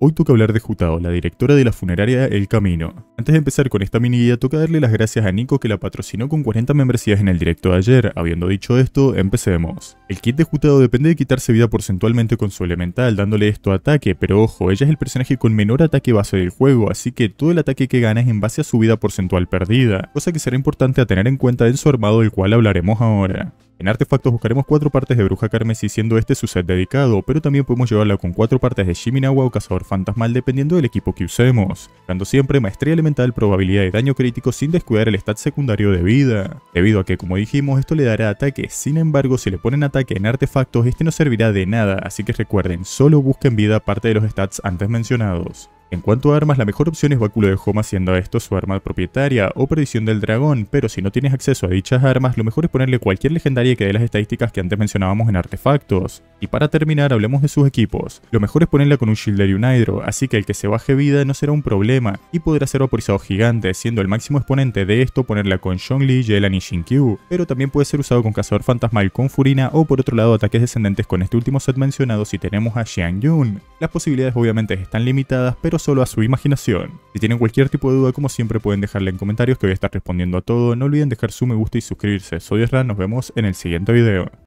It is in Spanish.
Hoy toca hablar de Jutao, la directora de la funeraria El Camino. Antes de empezar con esta mini guía, toca darle las gracias a Nico que la patrocinó con 40 membresías en el directo de ayer. Habiendo dicho esto, empecemos. El kit de Jutao depende de quitarse vida porcentualmente con su elemental, dándole esto ataque, pero ojo, ella es el personaje con menor ataque base del juego, así que todo el ataque que gana es en base a su vida porcentual perdida, cosa que será importante a tener en cuenta en su armado del cual hablaremos ahora. En Artefactos buscaremos cuatro partes de Bruja Carmesí siendo este su set dedicado, pero también podemos llevarla con cuatro partes de Shiminawa o Cazador Fantasmal dependiendo del equipo que usemos, dando siempre maestría elemental, probabilidad de daño crítico sin descuidar el stat secundario de vida. Debido a que como dijimos esto le dará ataque, sin embargo si le ponen ataque en Artefactos este no servirá de nada, así que recuerden, solo busquen vida parte de los stats antes mencionados. En cuanto a armas, la mejor opción es Báculo de Homa siendo esto su arma propietaria o Perdición del Dragón, pero si no tienes acceso a dichas armas, lo mejor es ponerle cualquier legendaria que dé las estadísticas que antes mencionábamos en artefactos. Y para terminar, hablemos de sus equipos. Lo mejor es ponerla con un Shielder y un Hydro, así que el que se baje vida no será un problema y podrá ser vaporizado gigante, siendo el máximo exponente de esto ponerla con Zhongli, Yelan y Shinkyu, pero también puede ser usado con Cazador Fantasmal con Furina o por otro lado ataques descendentes con este último set mencionado si tenemos a Xiang Yun. Las posibilidades obviamente están limitadas, pero solo a su imaginación. Si tienen cualquier tipo de duda, como siempre pueden dejarla en comentarios que voy a estar respondiendo a todo. No olviden dejar su me gusta y suscribirse. Soy Esra, nos vemos en el siguiente video.